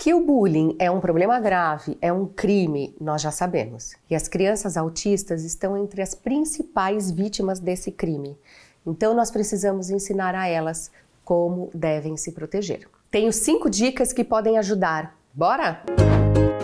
Que o bullying é um problema grave, é um crime, nós já sabemos. E as crianças autistas estão entre as principais vítimas desse crime. Então, nós precisamos ensinar a elas como devem se proteger. Tenho cinco dicas que podem ajudar. Bora? Música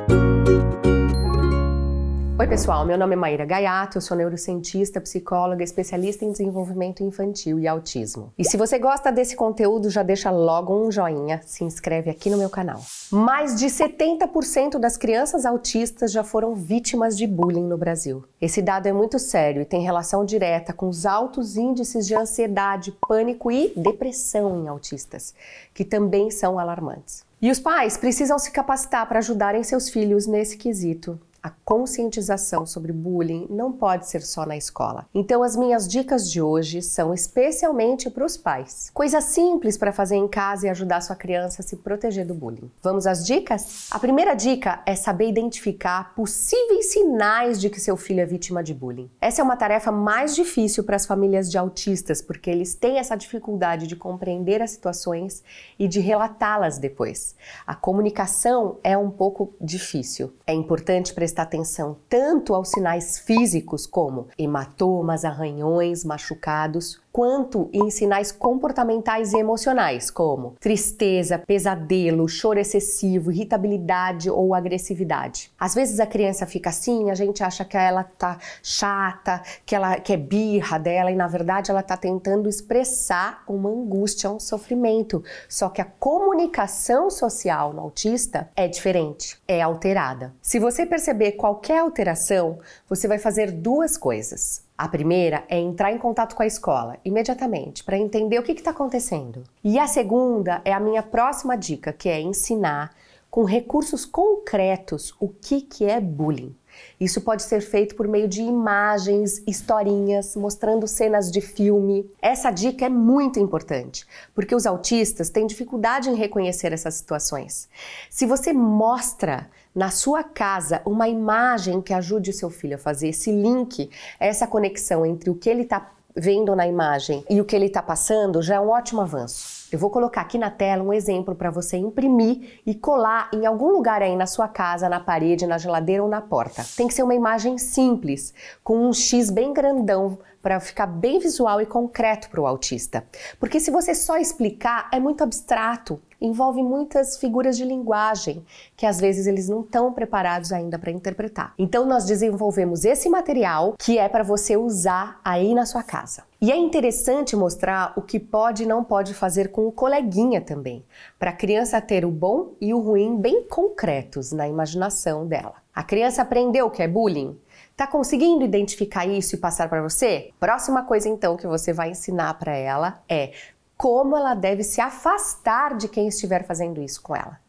Oi, pessoal. Meu nome é Maíra Gaiato, eu sou neurocientista, psicóloga, especialista em desenvolvimento infantil e autismo. E se você gosta desse conteúdo, já deixa logo um joinha, se inscreve aqui no meu canal. Mais de 70% das crianças autistas já foram vítimas de bullying no Brasil. Esse dado é muito sério e tem relação direta com os altos índices de ansiedade, pânico e depressão em autistas, que também são alarmantes. E os pais precisam se capacitar para ajudarem seus filhos nesse quesito a conscientização sobre bullying não pode ser só na escola. Então, as minhas dicas de hoje são especialmente para os pais. Coisa simples para fazer em casa e ajudar sua criança a se proteger do bullying. Vamos às dicas? A primeira dica é saber identificar possíveis sinais de que seu filho é vítima de bullying. Essa é uma tarefa mais difícil para as famílias de autistas, porque eles têm essa dificuldade de compreender as situações e de relatá-las depois. A comunicação é um pouco difícil. É importante prestar prestar atenção tanto aos sinais físicos como hematomas, arranhões, machucados, quanto em sinais comportamentais e emocionais, como tristeza, pesadelo, choro excessivo, irritabilidade ou agressividade. Às vezes a criança fica assim, a gente acha que ela tá chata, que ela que é birra dela e na verdade ela tá tentando expressar uma angústia, um sofrimento. Só que a comunicação social no autista é diferente, é alterada. Se você perceber qualquer alteração, você vai fazer duas coisas. A primeira é entrar em contato com a escola imediatamente para entender o que está acontecendo. E a segunda é a minha próxima dica, que é ensinar com recursos concretos o que, que é bullying. Isso pode ser feito por meio de imagens, historinhas, mostrando cenas de filme. Essa dica é muito importante, porque os autistas têm dificuldade em reconhecer essas situações. Se você mostra na sua casa uma imagem que ajude o seu filho a fazer esse link, essa conexão entre o que ele está vendo na imagem e o que ele está passando já é um ótimo avanço. Eu vou colocar aqui na tela um exemplo para você imprimir e colar em algum lugar aí na sua casa, na parede, na geladeira ou na porta. Tem que ser uma imagem simples, com um X bem grandão para ficar bem visual e concreto para o autista. Porque se você só explicar, é muito abstrato, envolve muitas figuras de linguagem que às vezes eles não estão preparados ainda para interpretar. Então nós desenvolvemos esse material que é para você usar aí na sua casa. E é interessante mostrar o que pode e não pode fazer com o coleguinha também, para a criança ter o bom e o ruim bem concretos na imaginação dela. A criança aprendeu o que é bullying? Tá conseguindo identificar isso e passar para você? Próxima coisa então que você vai ensinar para ela é como ela deve se afastar de quem estiver fazendo isso com ela.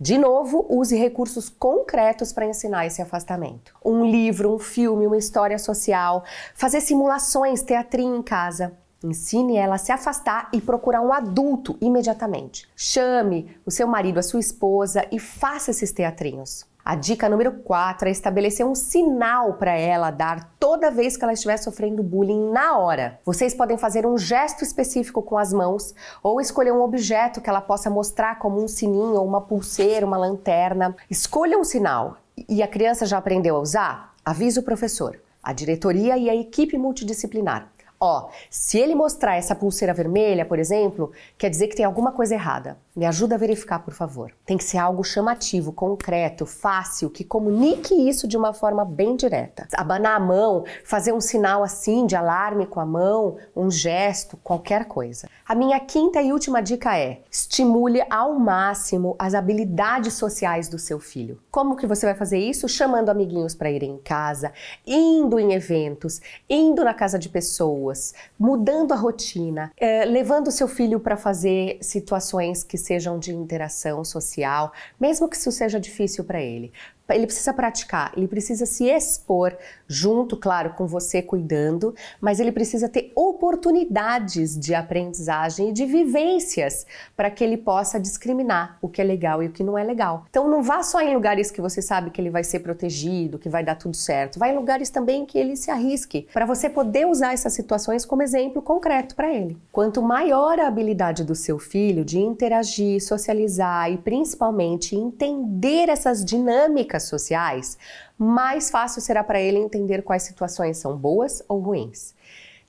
De novo, use recursos concretos para ensinar esse afastamento. Um livro, um filme, uma história social, fazer simulações, teatrinho em casa. Ensine ela a se afastar e procurar um adulto imediatamente. Chame o seu marido, a sua esposa e faça esses teatrinhos. A dica número 4 é estabelecer um sinal para ela dar toda vez que ela estiver sofrendo bullying na hora. Vocês podem fazer um gesto específico com as mãos ou escolher um objeto que ela possa mostrar, como um sininho, uma pulseira, uma lanterna. Escolha um sinal e a criança já aprendeu a usar? Avise o professor, a diretoria e a equipe multidisciplinar. Ó, se ele mostrar essa pulseira vermelha, por exemplo, quer dizer que tem alguma coisa errada. Me ajuda a verificar, por favor. Tem que ser algo chamativo, concreto, fácil, que comunique isso de uma forma bem direta. Abanar a mão, fazer um sinal assim de alarme com a mão, um gesto, qualquer coisa. A minha quinta e última dica é: estimule ao máximo as habilidades sociais do seu filho. Como que você vai fazer isso? Chamando amiguinhos para irem em casa, indo em eventos, indo na casa de pessoas pessoas, mudando a rotina, é, levando seu filho para fazer situações que sejam de interação social, mesmo que isso seja difícil para ele ele precisa praticar, ele precisa se expor junto, claro, com você cuidando, mas ele precisa ter oportunidades de aprendizagem e de vivências para que ele possa discriminar o que é legal e o que não é legal. Então não vá só em lugares que você sabe que ele vai ser protegido, que vai dar tudo certo, vá em lugares também que ele se arrisque, para você poder usar essas situações como exemplo concreto para ele. Quanto maior a habilidade do seu filho de interagir, socializar e principalmente entender essas dinâmicas sociais, mais fácil será para ele entender quais situações são boas ou ruins.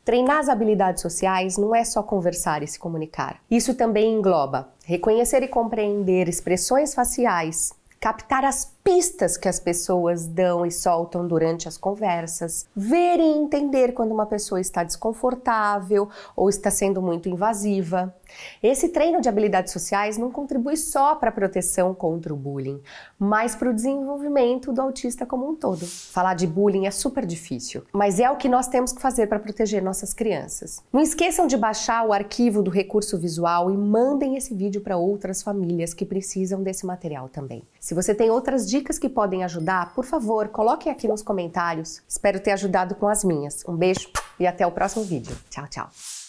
Treinar as habilidades sociais não é só conversar e se comunicar. Isso também engloba reconhecer e compreender expressões faciais, captar as pistas que as pessoas dão e soltam durante as conversas, ver e entender quando uma pessoa está desconfortável ou está sendo muito invasiva. Esse treino de habilidades sociais não contribui só para a proteção contra o bullying, mas para o desenvolvimento do autista como um todo. Falar de bullying é super difícil, mas é o que nós temos que fazer para proteger nossas crianças. Não esqueçam de baixar o arquivo do recurso visual e mandem esse vídeo para outras famílias que precisam desse material também. Se você tem outras dicas, dicas que podem ajudar, por favor, coloquem aqui nos comentários. Espero ter ajudado com as minhas. Um beijo e até o próximo vídeo. Tchau, tchau.